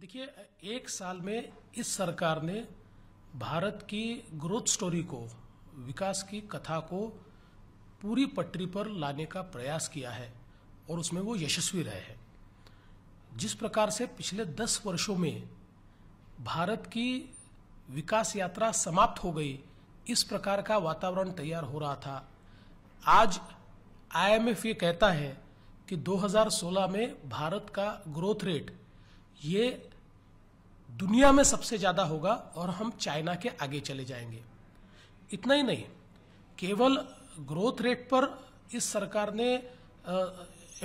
देखिए एक साल में इस सरकार ने भारत की ग्रोथ स्टोरी को विकास की कथा को पूरी पटरी पर लाने का प्रयास किया है और उसमें वो यशस्वी रहे हैं जिस प्रकार से पिछले दस वर्षों में भारत की विकास यात्रा समाप्त हो गई इस प्रकार का वातावरण तैयार हो रहा था आज आईएमएफ ये कहता है कि 2016 में भारत का ग्रोथ रेट ये दुनिया में सबसे ज़्यादा होगा और हम चाइना के आगे चले जाएंगे इतना ही नहीं केवल ग्रोथ रेट पर इस सरकार ने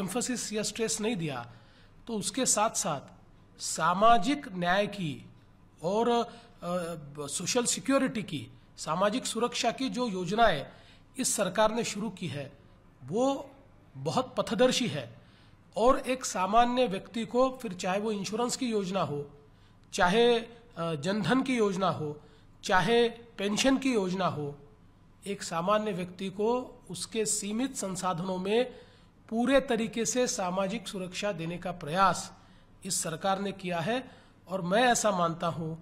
एम्फोसिस या स्ट्रेस नहीं दिया तो उसके साथ साथ सामाजिक न्याय की और सोशल सिक्योरिटी की सामाजिक सुरक्षा की जो योजनाएं इस सरकार ने शुरू की है वो बहुत पथदर्शी है और एक सामान्य व्यक्ति को फिर चाहे वो इंश्योरेंस की योजना हो चाहे जनधन की योजना हो चाहे पेंशन की योजना हो एक सामान्य व्यक्ति को उसके सीमित संसाधनों में पूरे तरीके से सामाजिक सुरक्षा देने का प्रयास इस सरकार ने किया है और मैं ऐसा मानता हूं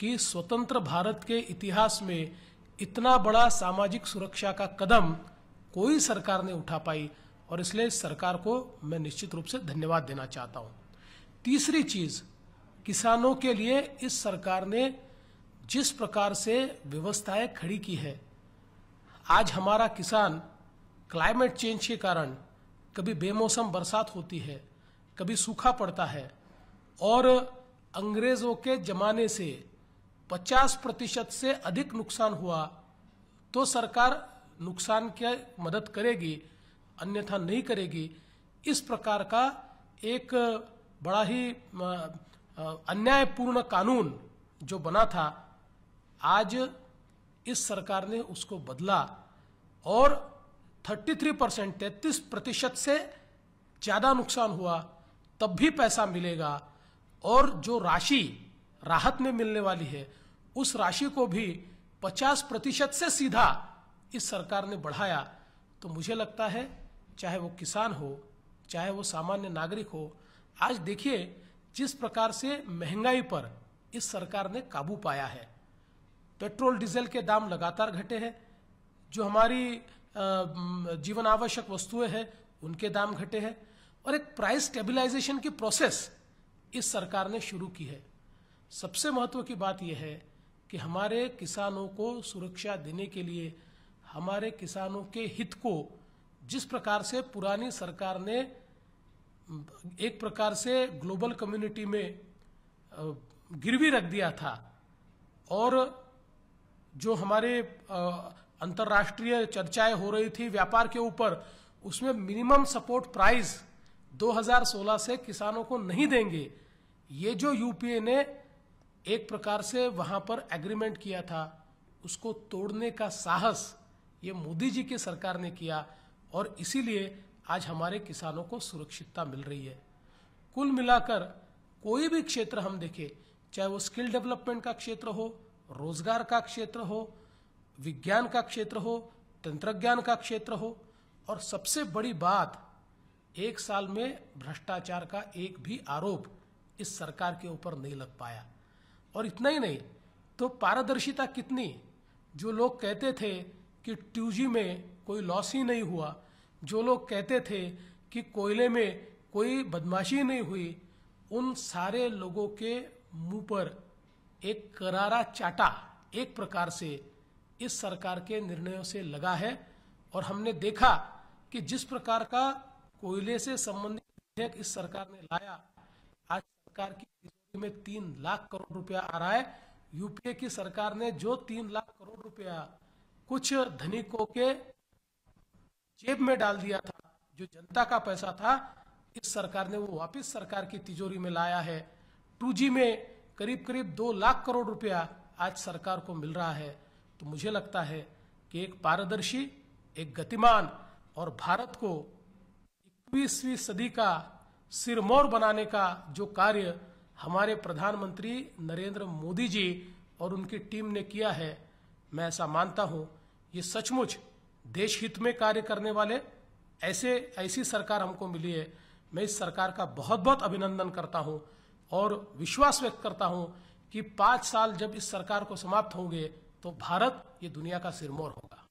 कि स्वतंत्र भारत के इतिहास में इतना बड़ा सामाजिक सुरक्षा का कदम कोई सरकार ने उठा पाई और इसलिए इस सरकार को मैं निश्चित रूप से धन्यवाद देना चाहता हूं तीसरी चीज किसानों के लिए इस सरकार ने जिस प्रकार से व्यवस्थाएं खड़ी की है आज हमारा किसान क्लाइमेट चेंज के कारण कभी बेमौसम बरसात होती है कभी सूखा पड़ता है और अंग्रेजों के जमाने से 50 प्रतिशत से अधिक नुकसान हुआ तो सरकार नुकसान के मदद करेगी अन्यथा नहीं करेगी इस प्रकार का एक बड़ा ही अन्यायपूर्ण कानून जो बना था आज इस सरकार ने उसको बदला और 33 परसेंट तैतीस प्रतिशत से ज़्यादा नुकसान हुआ तब भी पैसा मिलेगा और जो राशि राहत में मिलने वाली है उस राशि को भी 50 प्रतिशत से सीधा इस सरकार ने बढ़ाया तो मुझे लगता है चाहे वो किसान हो चाहे वो सामान्य नागरिक हो आज देखिए जिस प्रकार से महंगाई पर इस सरकार ने काबू पाया है पेट्रोल डीजल के दाम लगातार घटे हैं जो हमारी जीवन आवश्यक वस्तुएं हैं उनके दाम घटे हैं और एक प्राइस स्टेबिलाईजेशन की प्रोसेस इस सरकार ने शुरू की है सबसे महत्व की बात यह है कि हमारे किसानों को सुरक्षा देने के लिए हमारे किसानों के हित को जिस प्रकार से पुरानी सरकार ने एक प्रकार से ग्लोबल कम्युनिटी में गिरवी रख दिया था और जो हमारे अंतर्राष्ट्रीय चर्चाएं हो रही थी व्यापार के ऊपर उसमें मिनिमम सपोर्ट प्राइस 2016 से किसानों को नहीं देंगे ये जो यूपीए ने एक प्रकार से वहां पर एग्रीमेंट किया था उसको तोड़ने का साहस ये मोदी जी की सरकार ने किया और इसीलिए आज हमारे किसानों को सुरक्षितता मिल रही है कुल मिलाकर कोई भी क्षेत्र हम देखें चाहे वो स्किल डेवलपमेंट का क्षेत्र हो रोजगार का क्षेत्र हो विज्ञान का क्षेत्र हो तंत्र ज्ञान का क्षेत्र हो और सबसे बड़ी बात एक साल में भ्रष्टाचार का एक भी आरोप इस सरकार के ऊपर नहीं लग पाया और इतना ही नहीं तो पारदर्शिता कितनी जो लोग कहते थे कि ट्यूजी में कोई लॉस ही नहीं हुआ जो लोग कहते थे कि कोयले में कोई बदमाशी नहीं हुई उन सारे लोगों के मुंह पर एक करारा चाटा एक प्रकार से इस सरकार के निर्णयों से लगा है और हमने देखा कि जिस प्रकार का कोयले से संबंधित विधेयक इस सरकार ने लाया आज सरकार की तिजोरी में तीन लाख करोड़ रुपया आ रहा है यूपीए की सरकार ने जो तीन लाख करोड़ रुपया कुछ धनिकों के जेब में डाल दिया था जो जनता का पैसा था इस सरकार ने वो वापस सरकार की तिजोरी में लाया है टू में करीब करीब दो लाख करोड़ रुपया आज सरकार को मिल रहा है तो मुझे लगता है कि एक पारदर्शी एक गतिमान और भारत को इक्कीसवीं सदी का सिरमौर बनाने का जो कार्य हमारे प्रधानमंत्री नरेंद्र मोदी जी और उनकी टीम ने किया है मैं ऐसा मानता हूं ये सचमुच देश हित में कार्य करने वाले ऐसे ऐसी सरकार हमको मिली है मैं इस सरकार का बहुत बहुत अभिनंदन करता हूं और विश्वास व्यक्त करता हूं कि पांच साल जब इस सरकार को समाप्त होंगे तो भारत ये दुनिया का सिरमौर होगा